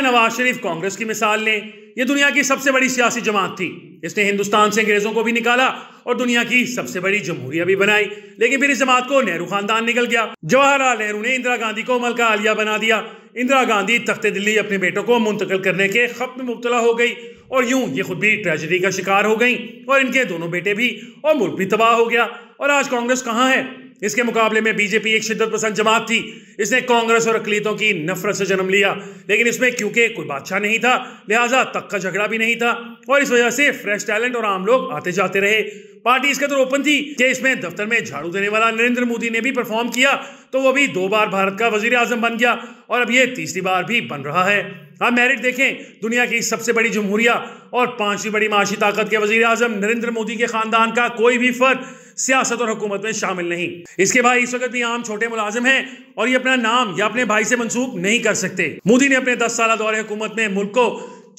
मियाँ नवाज शरीफ कांग्रेस की मिसाल लें यह दुनिया की सबसे बड़ी सियासी जमात थी इसने हिंदुस्तान से अंग्रेज़ों को भी निकाला और दुनिया की सबसे बड़ी जमहूरिया भी बनाई लेकिन फिर इस जमात को नेहरू खानदान निकल गया जवाहरलाल नेहरू ने इंदिरा गांधी को अमल का आलिया बना दिया इंदिरा गांधी तख्त दिल्ली अपने बेटों को मुंतकिल करने के खप में मुबतला हो गई और यूं ये खुद भी ट्रेजडी का शिकार हो गई और इनके दोनों बेटे भी और मुल्क भी तबाह हो गया और आज कांग्रेस कहाँ है इसके मुकाबले में बीजेपी एक शिद्दत पसंद जमात थी इसने कांग्रेस और अकलीतों की नफरत से जन्म लिया लेकिन इसमें क्योंकि कोई बादशाह नहीं था लिहाजा तक का झगड़ा भी नहीं था और इस वजह से फ्रेश टैलेंट और आम लोग आते जाते रहे पार्टी इसके तो ओपन थी कि इसमें दफ्तर में झाड़ू देने वाला नरेंद्र मोदी ने भी परफॉर्म किया तो वो भी दो बार भारत का वजीर आजम बन गया और अब ये तीसरी बार भी बन रहा है आप मेरिट देखें दुनिया की सबसे बड़ी जमहूरिया और पांचवी बड़ी माशी ताकत के वजीर आजम नरेंद्र मोदी के खानदान का कोई भी फर्द सियासत और हुकूमत में शामिल नहीं इसके भाई इस वक्त भी आम छोटे मुलाजिम हैं और ये अपना नाम या अपने भाई से मंसूब नहीं कर सकते मोदी ने अपने दस साल दौरे हुकूमत में मुल्क को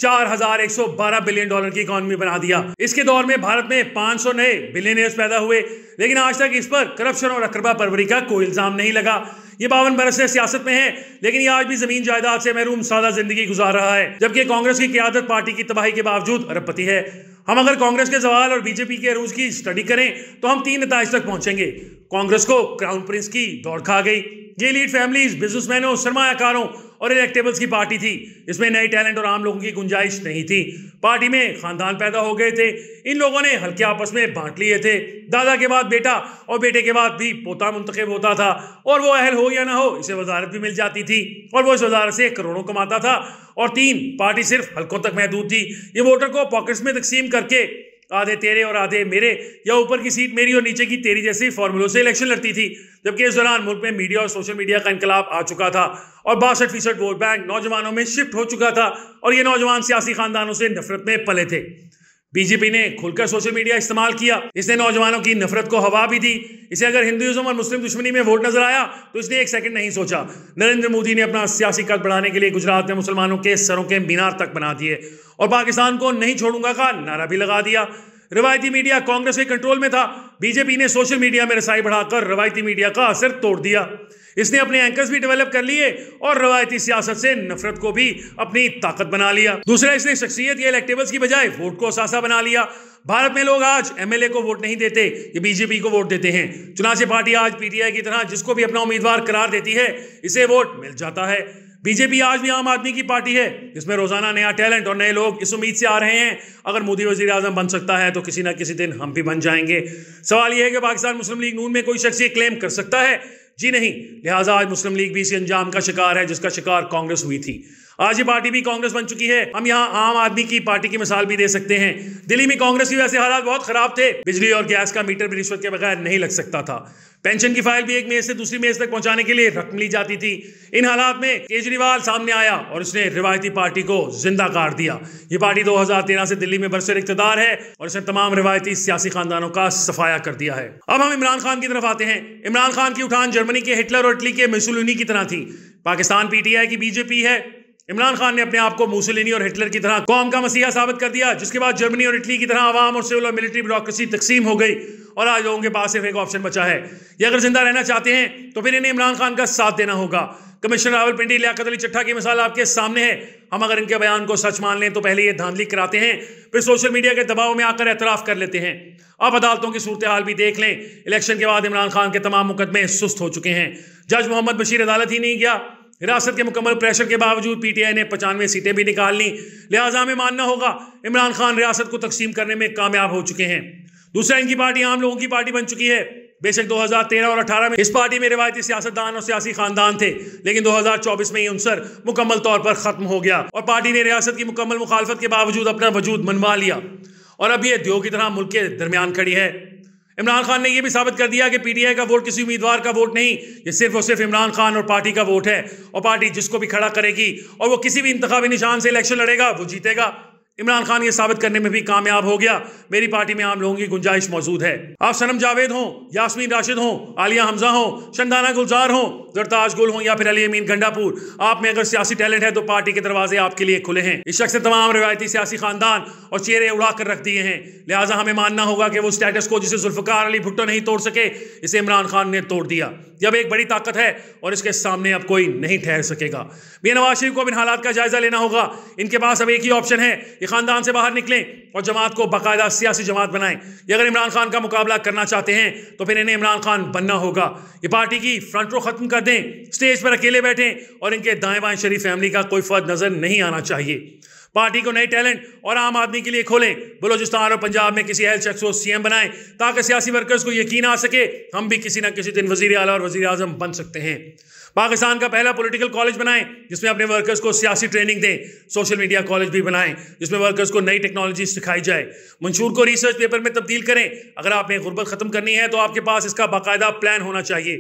4,112 बिलियन डॉलर की इकोनॉमी बना दिया इसके दौर में भारत में 500 नए बिलियनियर्स पैदा हुए लेकिन आज तक इस पर करप्शन और अकरबा परवरी का कोई इल्जाम नहीं लगा ये बावन बरस से सियासत में है लेकिन ये आज भी जमीन जायदाद से महरूम सादा जिंदगी गुजार रहा है जबकि कांग्रेस की क्यादत पार्टी की तबाही के बावजूद अरबपति है हम अगर कांग्रेस के जवाल और बीजेपी के अरूज की स्टडी करें तो हम तीन नतज तक पहुंचेंगे कांग्रेस को क्राउन प्रिंस की दौड़ खा गई ये लीड फैमिलीज बिजनेसमैनों सरमाकारों और इलेक्टेबल्स की पार्टी थी इसमें नए टैलेंट और आम लोगों की गुंजाइश नहीं थी पार्टी में खानदान पैदा हो गए थे इन लोगों ने हल्के आपस में बांट लिए थे दादा के बाद बेटा और बेटे के बाद भी पोता मुंतखब होता था और वो अहल हो या ना हो इसे वजारत भी मिल जाती थी और वो इस वजारत से करोड़ों कमाता था और तीन पार्टी सिर्फ हल्कों तक महदूद थी ये वोटर को पॉकेट्स में तकसीम करके आधे तेरे और आधे मेरे या ऊपर की सीट मेरी और नीचे की तेरी जैसे फॉर्मूलों से इलेक्शन लड़ती थी जबकि इस दौरान मुल्क में मीडिया और सोशल मीडिया का इनकलाब आ चुका था और बासठ फीसद वोट बैंक नौजवानों में शिफ्ट हो चुका था और ये नौजवान सियासी खानदानों से नफरत में पले थे बीजेपी ने खुलकर सोशल मीडिया इस्तेमाल किया इसने नौजवानों की नफरत को हवा भी दी इसे अगर हिंदुजम और मुस्लिम दुश्मनी में वोट नजर आया तो इसने एक सेकंड नहीं सोचा नरेंद्र मोदी ने अपना सियासी कद बढ़ाने के लिए गुजरात में मुसलमानों के सरों के मीनार तक बना दिए और पाकिस्तान को नहीं छोड़ूंगा का नारा भी लगा दिया रिवायती मीडिया कांग्रेस के कंट्रोल में था बीजेपी ने सोशल मीडिया में रसाई बढ़ाकर रिवायती मीडिया का असर तोड़ दिया इसने अपने एंकर्स भी डेवलप कर लिए और रवायती सियासत से नफरत को भी अपनी ताकत बना लिया दूसरा इसने शख्सियत या इलेक्टेबल्स की बजाय वोट को असासा बना लिया भारत में लोग आज एमएलए को वोट नहीं देते ये बीजेपी को वोट देते हैं से पार्टी आज पीटीआई की तरह जिसको भी अपना उम्मीदवार करार देती है इसे वोट मिल जाता है बीजेपी आज भी आम आदमी की पार्टी है इसमें रोजाना नया टैलेंट और नए लोग इस उम्मीद से आ रहे हैं अगर मोदी वजीर आजम बन सकता है तो किसी ना किसी दिन हम भी बन जाएंगे सवाल यह है कि पाकिस्तान मुस्लिम लीग नून में कोई शख्स ये क्लेम कर सकता है जी नहीं लिहाजा आज मुस्लिम लीग भी इसी अंजाम का शिकार है जिसका शिकार कांग्रेस हुई थी आज ये पार्टी भी कांग्रेस बन चुकी है हम यहाँ आम आदमी की पार्टी की मिसाल भी दे सकते हैं दिल्ली में कांग्रेस की वैसे हालात बहुत खराब थे बिजली और गैस का मीटर भी रिश्वत के बगैर नहीं लग सकता था पेंशन की फाइल भी एक मेज से दूसरी मेज तक पहुंचाने के लिए रकम ली जाती थी इन हालात में केजरीवाल सामने आया और उसने रिवायती पार्टी को जिंदा काट दिया ये पार्टी 2013 से दिल्ली में बरसर इकतदार है और इसने तमाम रिवायती सियासी खानदानों का सफाया कर दिया है अब हम इमरान खान की तरफ आते हैं इमरान खान की उठान जर्मनी के हिटलर और इटली के मिसुलूनी की तरह थी पाकिस्तान पीटीआई की बीजेपी है इमरान खान ने अपने आप को मुसलिनी और हिटलर की तरह कौम का मसीहा साबित कर दिया जिसके बाद जर्मनी और इटली की तरह आवाम और सिविल और मिलिट्री ब्यूरोक्रेसी तकसीम हो गई और आज लोगों के पास सिर्फ एक ऑप्शन बचा है ये अगर जिंदा रहना चाहते हैं तो फिर इन्हें इमरान खान का साथ देना होगा कमिश्नर पिंडी लियाकत अली चट्ठा की मिसाल आपके सामने है हम अगर इनके बयान को सच मान लें तो पहले ये धांधली कराते हैं फिर सोशल मीडिया के दबाव में आकर एतराफ़ कर लेते हैं अब अदालतों की सूरत हाल भी देख लें इलेक्शन के बाद इमरान खान के तमाम मुकदमे सुस्त हो चुके हैं जज मोहम्मद बशीर अदालत ही नहीं गया हिरासत के मुकम्मल प्रेशर के बावजूद पी टी आई ने पचानवे सीटें भी निकाल लीं लिहाजा हमें मानना होगा इमरान खान रियासत को तकसीम करने में कामयाब हो चुके हैं दूसरा इनकी पार्टी आम लोगों की पार्टी बन चुकी है बेशक 2013 और 18 में इस पार्टी में रिवायती सियासतदान और सियासी खानदान थे लेकिन 2024 में ये अनसर मुकम्मल तौर पर ख़त्म हो गया और पार्टी ने रियासत की मुकम्मल मुखालफत के बावजूद अपना वजूद मनवा लिया और अब ये दियो की तरह मुल्क के दरमियान खड़ी है इमरान खान ने यह भी साबित कर दिया कि पीटीआई का वोट किसी उम्मीदवार का वोट नहीं ये सिर्फ और सिर्फ इमरान खान और पार्टी का वोट है और पार्टी जिसको भी खड़ा करेगी और वो किसी भी इंतबी निशान से इलेक्शन लड़ेगा वो जीतेगा इमरान खान ये साबित करने में भी कामयाब हो गया मेरी पार्टी में आम लोगों की गुंजाइश मौजूद है आप सनम जावेद हो यासमीन राशिद हो आलिया हमजा हो शंदाना गुलजार हो जरताज गुल हो या फिर अली अमीन गंडापुर आप में अगर सियासी टैलेंट है तो पार्टी के दरवाजे आपके लिए खुले हैं इस शख्स ने तमाम रिवायती सियासी खानदान और चेहरे उड़ा कर रख दिए हैं लिहाजा हमें मानना होगा कि वो स्टेटस को जिसे जुल्फकार अली भुट्टो नहीं तोड़ सके इसे इमरान खान ने तोड़ दिया जब एक बड़ी ताकत है और इसके सामने अब कोई नहीं ठहर सकेगा मियाँ नवाज शरीफ को इन हालात का जायजा लेना होगा इनके पास अब एक ही ऑप्शन है खानदान से बाहर निकलें और जमात को बाकायदा सियासी जमात बनाएं ये अगर इमरान खान का मुकाबला करना चाहते हैं तो फिर इन्हें इमरान खान बनना होगा ये पार्टी की फ्रंट रो ख़त्म कर दें स्टेज पर अकेले बैठें और इनके दाएँ बाएँ शरीफ फैमिली का कोई फर्द नज़र नहीं आना चाहिए पार्टी को नए टैलेंट और आम आदमी के लिए खोलें बलोचिस्तान और पंजाब में किसी अहल शख्स को सीएम बनाएं ताकि सियासी वर्कर्स को यकीन आ सके हम भी किसी ना किसी दिन वजीर अला और वजी अजम बन सकते हैं पाकिस्तान का पहला पॉलिटिकल कॉलेज बनाएं जिसमें अपने वर्कर्स को सियासी ट्रेनिंग दें सोशल मीडिया कॉलेज भी बनाएं जिसमें वर्कर्स को नई टेक्नोलॉजी सिखाई जाए मंशूर को रिसर्च पेपर में तब्दील करें अगर आपने गुर्बत ख़त्म करनी है तो आपके पास इसका बाकायदा प्लान होना चाहिए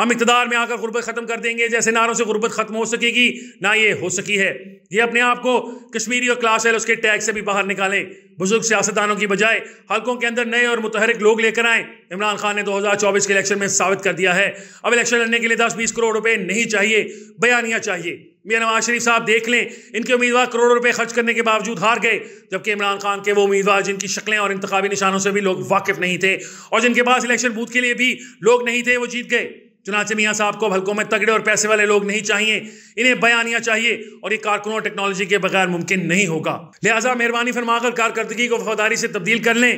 हम इकतदार में आकर गुर्बत ख़त्म कर देंगे जैसे नारों से गुर्बत ख़त्म हो सकेगी ना ये हो सकी है ये अपने आप को कश्मीरी और क्लास एल उसके टैग से भी बाहर निकालें बुजुर्ग सियासतदानों की बजाय हल्कों के अंदर नए और मुतहरक लोग लेकर आए इमरान खान ने दो हज़ार चौबीस के इलेक्शन में साबित कर दिया है अब इलेक्शन लड़ने के लिए दस बीस करोड़ रुपए नहीं चाहिए बयानियाँ चाहिए मियाँ नवाज शरीफ साहब देख लें इनके उम्मीदवार करोड़ों रुपए खर्च करने के बावजूद हार गए जबकि इमरान खान के वो उम्मीदवार जिनकी शक्लें और इंतबी निशानों से भी लोग वाकिफ नहीं थे और जिनके पास इलेक्शन बूथ के लिए भी लोग नहीं थे वो जीत गए चुनाचे मियाँ साहब को हल्कों में तगड़े और पैसे वाले लोग नहीं चाहिए इन्हें बयानियाँ चाहिए और ये कारकुनों और टेक्नोलॉजी के बगैर मुमकिन नहीं होगा लिहाजा मेहरबानी फरमाकर कारकर्दगी को वफादारी से तब्दील कर लें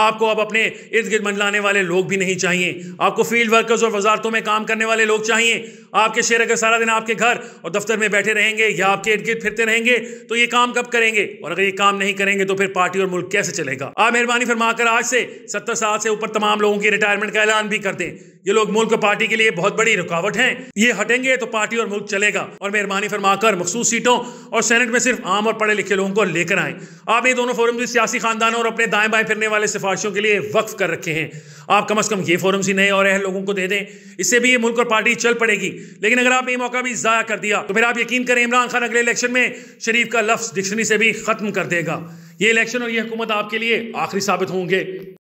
आपको अब अपने इर्द गिर्द मंडलाने वाले लोग भी नहीं चाहिए आपको फील्ड वर्कर्स और वजारतों में काम करने वाले लोग चाहिए आपके शेर अगर सारा दिन आपके घर और दफ्तर में बैठे रहेंगे या आपके इर्द गिर्द फिरते रहेंगे तो ये काम कब करेंगे और अगर ये काम नहीं करेंगे तो फिर पार्टी और मुल्क कैसे चलेगा आप मेहरबानी फरमाकर आज से सत्तर साल से ऊपर तमाम लोगों की रिटायरमेंट का ऐलान भी कर दें ये लोग मुल्क पार्टी के लिए बहुत बड़ी रुकावट हैं ये हटेंगे तो पार्टी और मुल्क चलेगा और मेहरबानी फरमाकर मखसूस सीटों और सेनेट में सिर्फ आम और पढ़े लिखे लोगों को लेकर आए आप ये दोनों फोरम सियासी खानदानों और अपने दाएं बाएं फिरने वाले सिफारिशों के लिए वक्फ कर रखे हैं आप कम अज़ कम ये फोरम्स ही नए और अहल लोगों को दे दें इससे भी ये मुल्क और पार्टी चल पड़ेगी लेकिन अगर आपने ये मौका भी ज़ाया कर दिया तो फिर आप यकीन करें इमरान खान अगले इलेक्शन में शरीफ का लफ्ज़ डिक्शनरी से भी ख़त्म कर देगा ये इलेक्शन और ये हुकूमत आपके लिए आखिरी साबित होंगे